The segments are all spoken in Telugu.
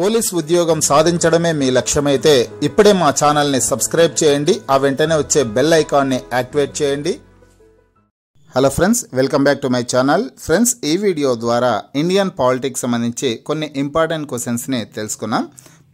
పోలీస్ ఉద్యోగం సాధించడమే మీ లక్ష్యమైతే ఇప్పుడే మా ఛానల్ని సబ్స్క్రైబ్ చేయండి ఆ వెంటనే వచ్చే బెల్ ఐకాన్ని యాక్టివేట్ చేయండి hello friends welcome back to my channel friends ఈ వీడియో ద్వారా ఇండియన్ పాలిటిక్స్ సంబంధించి కొన్ని ఇంపార్టెంట్ క్వశ్చన్స్ని తెలుసుకున్నాం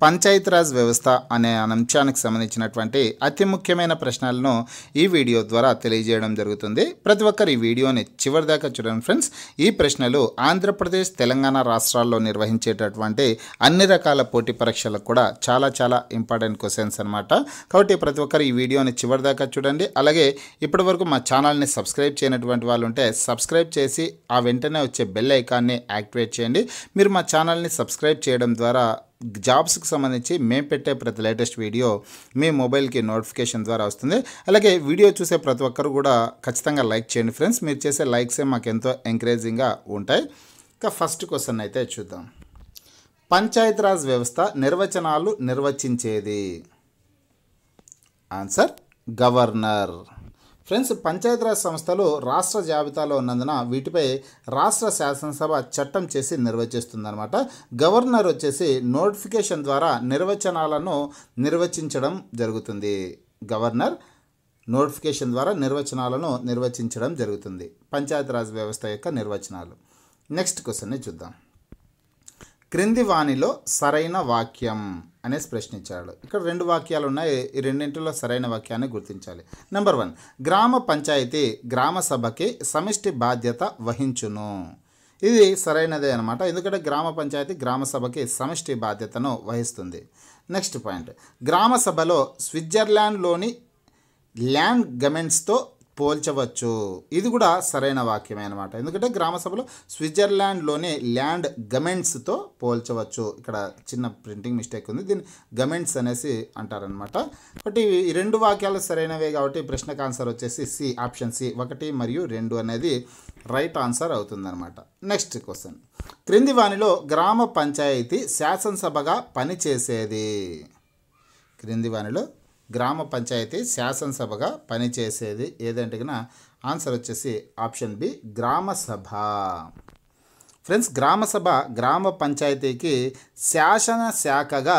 పంచాయతీరాజ్ వ్యవస్థ అనే అంశానికి సంబంధించినటువంటి అతి ముఖ్యమైన ప్రశ్నలను ఈ వీడియో ద్వారా తెలియజేయడం జరుగుతుంది ప్రతి ఒక్కరు ఈ వీడియోని చివరిదాకా చూడండి ఫ్రెండ్స్ ఈ ప్రశ్నలు ఆంధ్రప్రదేశ్ తెలంగాణ రాష్ట్రాల్లో నిర్వహించేటటువంటి అన్ని రకాల పోటీ పరీక్షలకు కూడా చాలా చాలా ఇంపార్టెంట్ క్వశ్చన్స్ అనమాట కాబట్టి ప్రతి ఒక్కరు ఈ వీడియోని చివరిదాకా చూడండి అలాగే ఇప్పటివరకు మా ఛానల్ని సబ్స్క్రైబ్ చేయనటువంటి వాళ్ళు ఉంటే సబ్స్క్రైబ్ చేసి ఆ వెంటనే వచ్చే బెల్ ఐకాన్ని యాక్టివేట్ చేయండి మీరు మా ఛానల్ని సబ్స్క్రైబ్ చేయడం ద్వారా జాబ్స్కి సంబంధించి మేము పెట్టే ప్రతి లేటెస్ట్ వీడియో మీ మొబైల్కి నోటిఫికేషన్ ద్వారా వస్తుంది అలాగే వీడియో చూసే ప్రతి ఒక్కరు కూడా ఖచ్చితంగా లైక్ చేయండి ఫ్రెండ్స్ మీరు చేసే లైక్సే మాకు ఎంతో ఎంకరేజింగ్గా ఉంటాయి ఇంకా ఫస్ట్ క్వశ్చన్ అయితే చూద్దాం పంచాయతీరాజ్ వ్యవస్థ నిర్వచనాలు నిర్వచించేది ఆన్సర్ గవర్నర్ ఫ్రెండ్స్ పంచాయతీరాజ్ సంస్థలు రాష్ట్ర జాబితాలో ఉన్నందున వీటిపై రాష్ట్ర శాసనసభ చట్టం చేసి నిర్వచిస్తుందన్నమాట గవర్నర్ వచ్చేసి నోటిఫికేషన్ ద్వారా నిర్వచనాలను నిర్వచించడం జరుగుతుంది గవర్నర్ నోటిఫికేషన్ ద్వారా నిర్వచనాలను నిర్వచించడం జరుగుతుంది పంచాయతీరాజ్ వ్యవస్థ యొక్క నిర్వచనాలు నెక్స్ట్ క్వశ్చన్ని చూద్దాం క్రింది వాణిలో సరైన వాక్యం అనేసి ప్రశ్నించాడు ఇక్కడ రెండు వాక్యాలు ఉన్నాయి ఈ రెండింటిలో సరైన వాక్యాన్ని గుర్తించాలి నెంబర్ వన్ గ్రామ పంచాయతీ గ్రామ సభకి సమిష్టి బాధ్యత వహించును ఇది సరైనదే అనమాట ఎందుకంటే గ్రామ పంచాయతీ గ్రామ సభకి సమిష్టి బాధ్యతను వహిస్తుంది నెక్స్ట్ పాయింట్ గ్రామ సభలో స్విట్జర్లాండ్లోని ల్యాండ్ గమెంట్స్తో పోల్చవచ్చు ఇది కూడా సరైన వాక్యమే అనమాట ఎందుకంటే గ్రామ సభలో స్విట్జర్లాండ్లోని ల్యాండ్ గమెంట్స్తో పోల్చవచ్చు ఇక్కడ చిన్న ప్రింటింగ్ మిస్టేక్ ఉంది దీన్ని గమెంట్స్ అనేసి అంటారనమాట కాబట్టి ఈ రెండు వాక్యాలు సరైనవే కాబట్టి ప్రశ్నకు ఆన్సర్ వచ్చేసి సి ఆప్షన్ సి ఒకటి మరియు రెండు అనేది రైట్ ఆన్సర్ అవుతుందనమాట నెక్స్ట్ క్వశ్చన్ క్రింది వాణిలో గ్రామ పంచాయతీ శాసనసభగా పనిచేసేది క్రింది వాణిలో గ్రామ పంచాయతీ శాసనసభగా పనిచేసేది ఏదంటే ఆన్సర్ వచ్చేసి ఆప్షన్ బి గ్రామసభ ఫ్రెండ్స్ గ్రామసభ గ్రామ పంచాయతీకి శాసన శాఖగా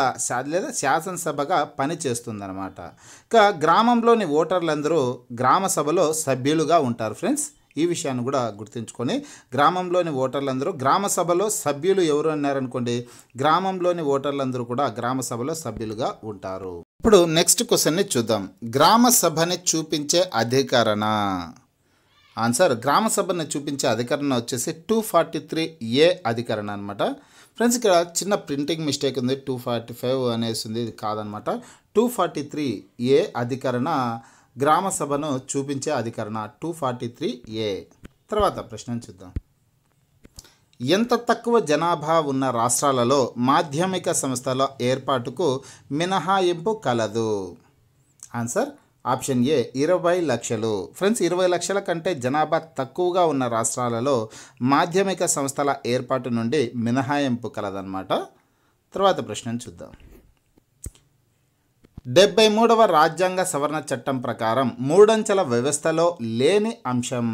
లేదా శాసనసభగా పనిచేస్తుందన్నమాట ఇక గ్రామంలోని ఓటర్లందరూ గ్రామసభలో సభ్యులుగా ఉంటారు ఫ్రెండ్స్ ఈ విషయాన్ని కూడా గుర్తుంచుకొని గ్రామంలోని ఓటర్లందరూ గ్రామ సభలో సభ్యులు ఎవరు అన్నారనుకోండి గ్రామంలోని ఓటర్లందరూ కూడా గ్రామ సభలో సభ్యులుగా ఉంటారు ఇప్పుడు నెక్స్ట్ క్వశ్చన్ని చూద్దాం గ్రామ సభని చూపించే అధికరణ ఆన్సర్ గ్రామ సభని చూపించే అధికరణ వచ్చేసి టూ ఫార్టీ త్రీ ఏ అధికరణ అనమాట ఫ్రెండ్స్ ఇక్కడ చిన్న ప్రింటింగ్ మిస్టేక్ ఉంది టూ ఫార్టీ ఫైవ్ అనేసి ఉంది ఇది కాదనమాట టూ ఫార్టీ త్రీ ఏ అధికరణ గ్రామ సభను చూపించే అధికరణ టూ ఫార్టీ త్రీ ఏ తర్వాత ప్రశ్న చూద్దాం ఎంత తక్కువ జనాభా ఉన్న రాష్ట్రాలలో మాధ్యమిక సంస్థల ఏర్పాటుకు మినహాయింపు కలదు ఆన్సర్ ఆప్షన్ ఏ ఇరవై లక్షలు ఫ్రెండ్స్ ఇరవై లక్షల కంటే జనాభా తక్కువగా ఉన్న రాష్ట్రాలలో మాధ్యమిక సంస్థల ఏర్పాటు నుండి మినహాయింపు కలదన్నమాట తర్వాత ప్రశ్నను చూద్దాం డెబ్బై మూడవ రాజ్యాంగ సవరణ చట్టం ప్రకారం మూడంచెల వ్యవస్థలో లేని అంశం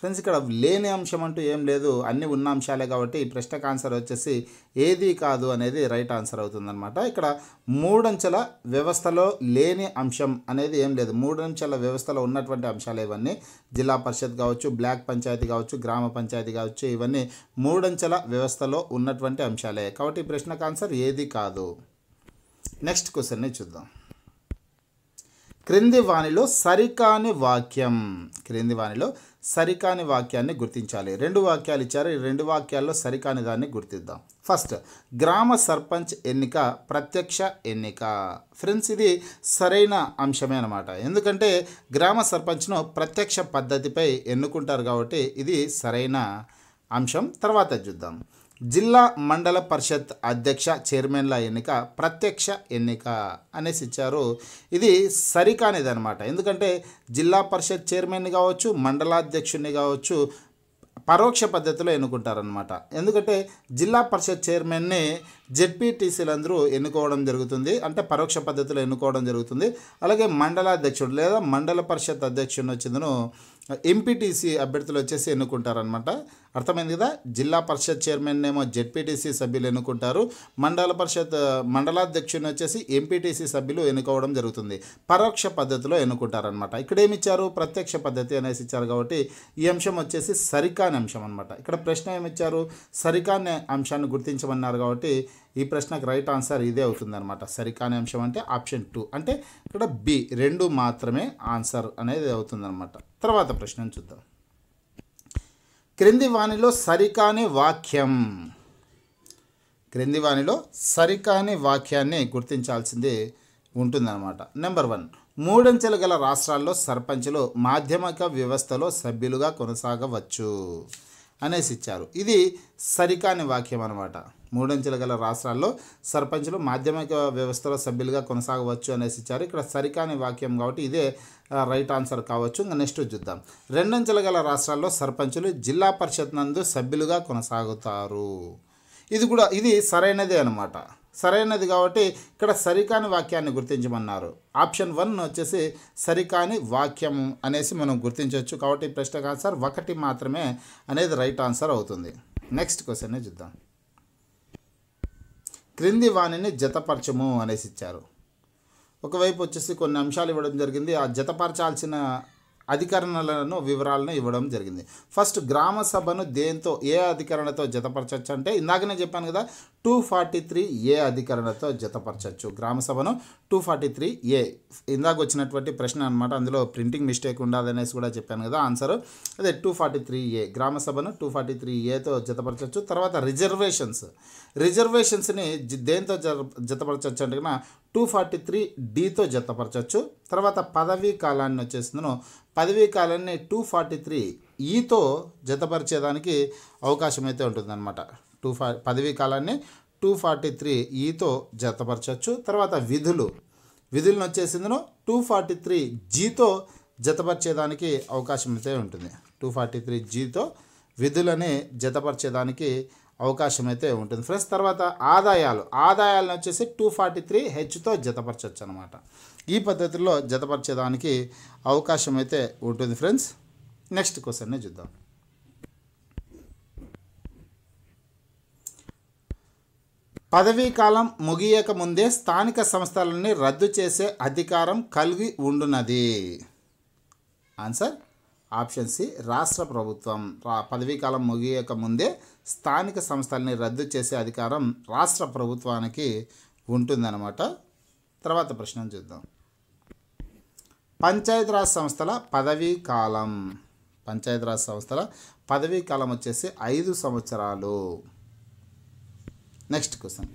ఫ్రెండ్స్ ఇక్కడ లేని అంశం అంటూ ఏం లేదు అన్ని ఉన్న అంశాలే కాబట్టి ఈ ప్రశ్నకు ఆన్సర్ వచ్చేసి ఏది కాదు అనేది రైట్ ఆన్సర్ అవుతుందనమాట ఇక్కడ మూడంచెల వ్యవస్థలో లేని అంశం అనేది ఏం లేదు మూడంచెల వ్యవస్థలో ఉన్నటువంటి అంశాలు ఇవన్నీ జిల్లా పరిషత్ కావచ్చు బ్లాక్ పంచాయతీ కావచ్చు గ్రామ పంచాయతీ కావచ్చు ఇవన్నీ మూడంచెల వ్యవస్థలో ఉన్నటువంటి అంశాలే కాబట్టి ఈ ప్రశ్నకు ఆన్సర్ ఏది కాదు నెక్స్ట్ క్వశ్చన్ని చూద్దాం క్రింది వాణిలో సరికాని వాక్యం క్రింది వాణిలో సరికాని వాక్యాన్ని గుర్తించాలి రెండు వాక్యాలు ఇచ్చారు ఈ రెండు వాక్యాల్లో సరికాని దాన్ని గుర్తిద్దాం ఫస్ట్ గ్రామ సర్పంచ్ ఎన్నిక ప్రత్యక్ష ఎన్నిక ఫ్రెండ్స్ ఇది సరైన అంశమే అనమాట ఎందుకంటే గ్రామ సర్పంచ్ను ప్రత్యక్ష పద్ధతిపై ఎన్నుకుంటారు కాబట్టి ఇది సరైన అంశం తర్వాత చూద్దాం జిల్లా మండల పరిషత్ అధ్యక్ష చైర్మన్ల ఎన్నిక ప్రత్యక్ష ఎన్నిక అనేసి ఇచ్చారు ఇది అనమాట ఎందుకంటే జిల్లా పరిషత్ చైర్మన్ కావచ్చు మండలాధ్యక్షుడిని కావచ్చు పరోక్ష పద్ధతిలో ఎన్నుకుంటారనమాట ఎందుకంటే జిల్లా పరిషత్ చైర్మన్ని జెడ్పీటీసీలందరూ ఎన్నుకోవడం జరుగుతుంది అంటే పరోక్ష పద్ధతిలో ఎన్నుకోవడం జరుగుతుంది అలాగే మండలాధ్యక్షుడు లేదా మండల పరిషత్ అధ్యక్షుడిని వచ్చిందను ఎంపీటీసీ అభ్యర్థులు వచ్చేసి ఎన్నుకుంటారనమాట అర్థమైంది కదా జిల్లా పరిషత్ చైర్మన్ ఏమో జెడ్పీటీసీ సభ్యులు ఎన్నుకుంటారు మండల పరిషత్ మండలాధ్యక్షుడిని వచ్చేసి ఎంపీటీసీ సభ్యులు ఎన్నుకోవడం జరుగుతుంది పరోక్ష పద్ధతిలో ఎన్నుకుంటారనమాట ఇక్కడ ఇచ్చారు ప్రత్యక్ష పద్ధతి అనేసి ఇచ్చారు కాబట్టి ఈ అంశం వచ్చేసి సరికాని అంశం అనమాట ఇక్కడ ప్రశ్న ఏమిచ్చారు సరికాని అంశాన్ని గుర్తించమన్నారు కాబట్టి ఈ ప్రశ్నకు రైట్ ఆన్సర్ ఇదే అవుతుందన్నమాట సరికాని అంశం అంటే ఆప్షన్ టూ అంటే ఇక్కడ బి రెండు మాత్రమే ఆన్సర్ అనేది అవుతుందన్నమాట తర్వాత ప్రశ్న చూద్దాం క్రింది వాణిలో సరికాని వాక్యం క్రింది వాణిలో సరికాని వాక్యాన్ని గుర్తించాల్సింది ఉంటుందన్నమాట నెంబర్ వన్ మూడంచెలు గల రాష్ట్రాల్లో సర్పంచులు మాధ్యమిక వ్యవస్థలో సభ్యులుగా కొనసాగవచ్చు అనేసి ఇచ్చారు ఇది సరికాని వాక్యం అనమాట మూడంచెల గల రాష్ట్రాల్లో సర్పంచులు మాధ్యమిక వ్యవస్థలో సభ్యులుగా కొనసాగవచ్చు అనేసి ఇచ్చారు ఇక్కడ సరికాని వాక్యం కాబట్టి ఇదే రైట్ ఆన్సర్ కావచ్చు ఇంకా నెక్స్ట్ చూద్దాం రెండంచెల గల రాష్ట్రాల్లో సర్పంచులు జిల్లా పరిషత్ నందు సభ్యులుగా కొనసాగుతారు ఇది కూడా ఇది సరైనదే అనమాట సరైనది కాబట్టి ఇక్కడ సరికాని వాక్యాన్ని గుర్తించమన్నారు ఆప్షన్ వన్ వచ్చేసి సరికాని వాక్యం అనేసి మనం గుర్తించవచ్చు కాబట్టి ప్రశ్నకు ఆన్సర్ ఒకటి మాత్రమే అనేది రైట్ ఆన్సర్ అవుతుంది నెక్స్ట్ క్వశ్చన్ చూద్దాం క్రింది వాణిని జతపరచము అనేసి ఇచ్చారు ఒకవైపు వచ్చేసి కొన్ని అంశాలు ఇవ్వడం జరిగింది ఆ జతపరచాల్సిన అధికరణలను వివరాలను ఇవ్వడం జరిగింది ఫస్ట్ గ్రామ సభను దేంతో ఏ అధికరణతో జతపరచచ్చు అంటే ఇందాక నేను చెప్పాను కదా టూ ఫార్టీ త్రీ ఏ అధికరణతో జతపరచచ్చు గ్రామ సభను టూ ఫార్టీ త్రీ ఏ ఇందాక వచ్చినటువంటి ప్రశ్న అనమాట అందులో ప్రింటింగ్ మిస్టేక్ అనేసి కూడా చెప్పాను కదా ఆన్సర్ అదే టూ ఫార్టీ త్రీ ఏ గ్రామ సభను టూ ఫార్టీ త్రీ ఏతో జతపరచవచ్చు తర్వాత రిజర్వేషన్స్ రిజర్వేషన్స్ని దేంతో జ జతపరచవచ్చు అంటే టూ ఫార్టీ త్రీ డితో జతపరచవచ్చు తర్వాత పదవీ కాలాన్ని వచ్చేస్తున్నాను పదవీ కాలాన్ని టూ ఫార్టీ త్రీ ఈతో జతపరిచేదానికి అవకాశం అయితే ఉంటుందన్నమాట టూ ఫా పదవీ కాలాన్ని టూ ఫార్టీ త్రీ ఈతో జతపరచచ్చు తర్వాత విధులు విధులను వచ్చేసిందను టూ ఫార్టీ త్రీ జీతో జతపరిచేదానికి అవకాశం అయితే ఉంటుంది టూ ఫార్టీ త్రీ జీతో విధులని జతపరిచేదానికి అవకాశం అయితే ఉంటుంది ఫ్రెండ్స్ తర్వాత ఆదాయాలు ఆదాయాలను వచ్చేసి టూ ఫార్టీ త్రీ హెచ్తో జతపరచవచ్చు అనమాట ఈ పద్ధతిలో జతపరిచేదానికి అవకాశం అయితే ఉంటుంది ఫ్రెండ్స్ నెక్స్ట్ క్వశ్చన్నే చూద్దాం పదవీకాలం ముగియక ముందే స్థానిక సంస్థలన్నీ రద్దు చేసే అధికారం కలిగి ఉండునది ఆన్సర్ ఆప్షన్ సి రాష్ట్ర ప్రభుత్వం పదవీకాలం ముగియక ముందే స్థానిక సంస్థలని రద్దు చేసే అధికారం రాష్ట్ర ప్రభుత్వానికి ఉంటుందన్నమాట తర్వాత ప్రశ్న చూద్దాం పంచాయతీరాజ్ సంస్థల పదవీ కాలం పంచాయతీరాజ్ సంస్థల పదవీ కాలం వచ్చేసి ఐదు సంవత్సరాలు నెక్స్ట్ క్వశ్చన్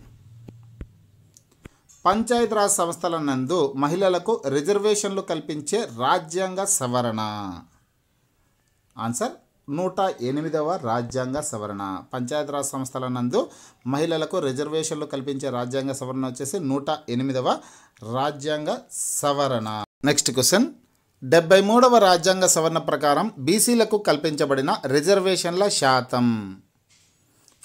పంచాయతీరాజ్ సంస్థల నందు మహిళలకు రిజర్వేషన్లు కల్పించే రాజ్యాంగ సవరణ ఆన్సర్ నూట ఎనిమిదవ రాజ్యాంగ సవరణ పంచాయతీరాజ్ సంస్థల నందు మహిళలకు రిజర్వేషన్లు కల్పించే రాజ్యాంగ సవరణ వచ్చేసి నూట ఎనిమిదవ రాజ్యాంగ సవరణ నెక్స్ట్ క్వశ్చన్ డెబ్బై మూడవ రాజ్యాంగ సవరణ ప్రకారం బీసీలకు కల్పించబడిన రిజర్వేషన్ల శాతం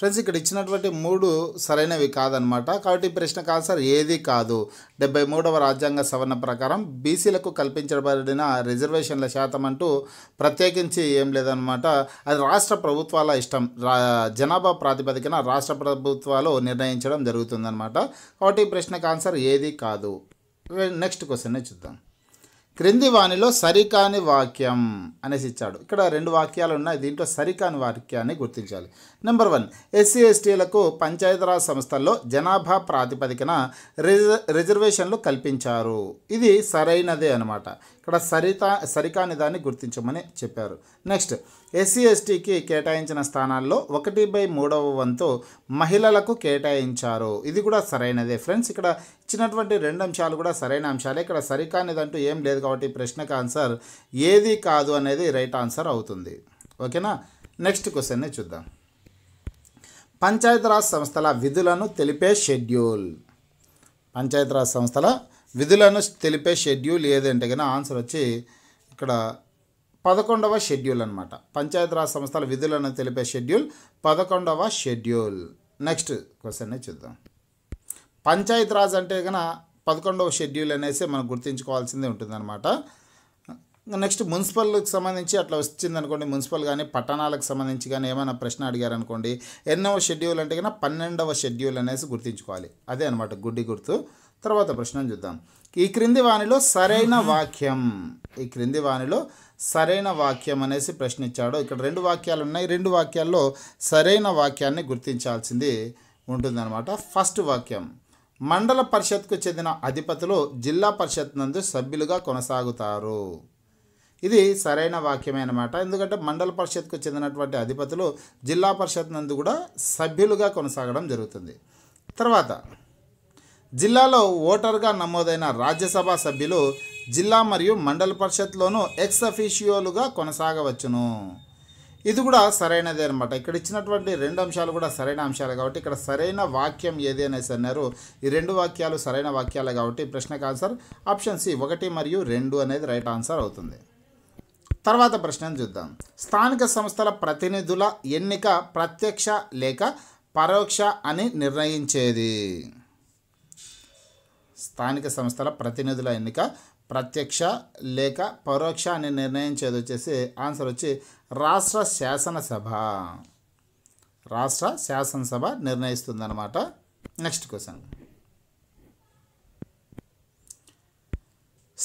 ఫ్రెండ్స్ ఇక్కడ ఇచ్చినటువంటి మూడు సరైనవి కాదనమాట కాబట్టి ప్రశ్న ఆన్సర్ ఏది కాదు డెబ్బై మూడవ రాజ్యాంగ సవరణ ప్రకారం బీసీలకు కల్పించబడిన రిజర్వేషన్ల శాతం అంటూ ప్రత్యేకించి ఏం లేదనమాట అది రాష్ట్ర ప్రభుత్వాల ఇష్టం జనాభా ప్రాతిపదికన రాష్ట్ర ప్రభుత్వాలు నిర్ణయించడం జరుగుతుందనమాట కాబట్టి ప్రశ్నకు ఆన్సర్ ఏది కాదు నెక్స్ట్ క్వశ్చన్ చూద్దాం క్రింది వాణిలో సరికాని వాక్యం అనేసి ఇచ్చాడు ఇక్కడ రెండు వాక్యాలు ఉన్నాయి దీంట్లో సరికాని వాక్యాన్ని గుర్తించాలి నెంబర్ వన్ ఎస్సీ ఎస్టీలకు పంచాయతీరాజ్ సంస్థల్లో జనాభా ప్రాతిపదికన రిజర్వేషన్లు కల్పించారు ఇది సరైనదే అనమాట ఇక్కడ సరితా సరికాని దాన్ని గుర్తించమని చెప్పారు నెక్స్ట్ ఎస్సీ ఎస్టీకి కేటాయించిన స్థానాల్లో ఒకటి బై మూడవ వంతు మహిళలకు కేటాయించారు ఇది కూడా సరైనదే ఫ్రెండ్స్ ఇక్కడ ఇచ్చినటువంటి రెండు అంశాలు కూడా సరైన అంశాలే ఇక్కడ సరికానిదంటూ ఏం లేదు కాబట్టి ప్రశ్నకు ఆన్సర్ ఏది కాదు అనేది రైట్ ఆన్సర్ అవుతుంది ఓకేనా నెక్స్ట్ క్వశ్చన్ని చూద్దాం పంచాయతీరాజ్ సంస్థల విధులను తెలిపే షెడ్యూల్ పంచాయతీరాజ్ సంస్థల విధులను తెలిపే షెడ్యూల్ ఏదంటే కానీ ఆన్సర్ వచ్చి ఇక్కడ పదకొండవ షెడ్యూల్ అనమాట పంచాయతీరాజ్ సంస్థల విధులను తెలిపే షెడ్యూల్ పదకొండవ షెడ్యూల్ నెక్స్ట్ క్వశ్చన్ చూద్దాం పంచాయతీరాజ్ అంటే కనుక పదకొండవ షెడ్యూల్ అనేసి మనం గుర్తుంచుకోవాల్సిందే ఉంటుందన్నమాట నెక్స్ట్ మున్సిపల్కి సంబంధించి అట్లా వచ్చింది అనుకోండి మున్సిపల్ కానీ పట్టణాలకు సంబంధించి కానీ ఏమైనా ప్రశ్న అడిగారు అనుకోండి ఎన్నవ షెడ్యూల్ అంటే కన్నా పన్నెండవ షెడ్యూల్ అనేసి గుర్తుంచుకోవాలి అదే అనమాట గుడ్డి గుర్తు తర్వాత ప్రశ్న చూద్దాం ఈ క్రింది వాణిలో సరైన వాక్యం ఈ క్రింది వాణిలో సరైన వాక్యం అనేసి ప్రశ్నించాడు ఇక్కడ రెండు వాక్యాలు ఉన్నాయి రెండు వాక్యాల్లో సరైన వాక్యాన్ని గుర్తించాల్సింది ఉంటుందన్నమాట ఫస్ట్ వాక్యం మండల పరిషత్కు చెందిన అధిపతులు జిల్లా పరిషత్ నందు సభ్యులుగా కొనసాగుతారు ఇది సరైన వాక్యమే అనమాట ఎందుకంటే మండల పరిషత్కు చెందినటువంటి అధిపతులు జిల్లా పరిషత్ నందు కూడా సభ్యులుగా కొనసాగడం జరుగుతుంది తర్వాత జిల్లాలో ఓటర్గా నమోదైన రాజ్యసభ సభ్యులు జిల్లా మరియు మండల పరిషత్లోనూ ఎక్స్ అఫీషియోలుగా కొనసాగవచ్చును ఇది కూడా సరైనదే అనమాట ఇక్కడ ఇచ్చినటువంటి రెండు అంశాలు కూడా సరైన అంశాలు కాబట్టి ఇక్కడ సరైన వాక్యం ఏది అనేసి అన్నారు ఈ రెండు వాక్యాలు సరైన వాక్యాలే కాబట్టి ప్రశ్నకు ఆన్సర్ ఆప్షన్ సి ఒకటి మరియు రెండు అనేది రైట్ ఆన్సర్ అవుతుంది తర్వాత ప్రశ్న చూద్దాం స్థానిక సంస్థల ప్రతినిధుల ఎన్నిక ప్రత్యక్ష లేక పరోక్ష అని నిర్ణయించేది స్థానిక సంస్థల ప్రతినిధుల ఎన్నిక ప్రత్యక్ష లేక పరోక్ష అని నిర్ణయించేది వచ్చేసి ఆన్సర్ వచ్చి రాష్ట్ర శాసనసభ రాష్ట్ర శాసనసభ నిర్ణయిస్తుందన్నమాట నెక్స్ట్ క్వశ్చన్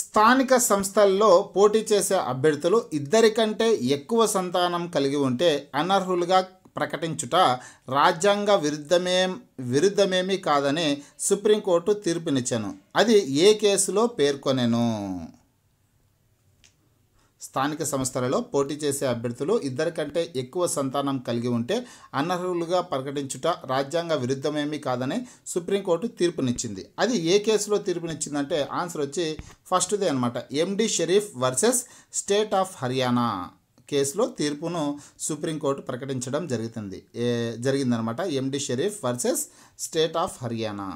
స్థానిక సంస్థల్లో పోటీ చేసే అభ్యర్థులు ఇద్దరికంటే ఎక్కువ సంతానం కలిగి ఉంటే అనర్హులుగా ప్రకటించుట రాజ్యాంగ విరుద్ధమే విరుద్ధమేమీ కాదని సుప్రీంకోర్టు తీర్పునిచ్చాను అది ఏ కేసులో పేర్కొనెను స్థానిక సంస్థలలో పోటీ చేసే అభ్యర్థులు ఇద్దరికంటే ఎక్కువ సంతానం కలిగి ఉంటే అనర్హులుగా ప్రకటించుట రాజ్యాంగ విరుద్ధమేమీ కాదని సుప్రీంకోర్టు తీర్పునిచ్చింది అది ఏ కేసులో తీర్పునిచ్చిందంటే ఆన్సర్ వచ్చి ఫస్ట్దే అనమాట MD Sharif versus state of Haryana కేసులో తీర్పును సుప్రీంకోర్టు ప్రకటించడం జరుగుతుంది ఏ జరిగిందనమాట MD Sharif versus state of Haryana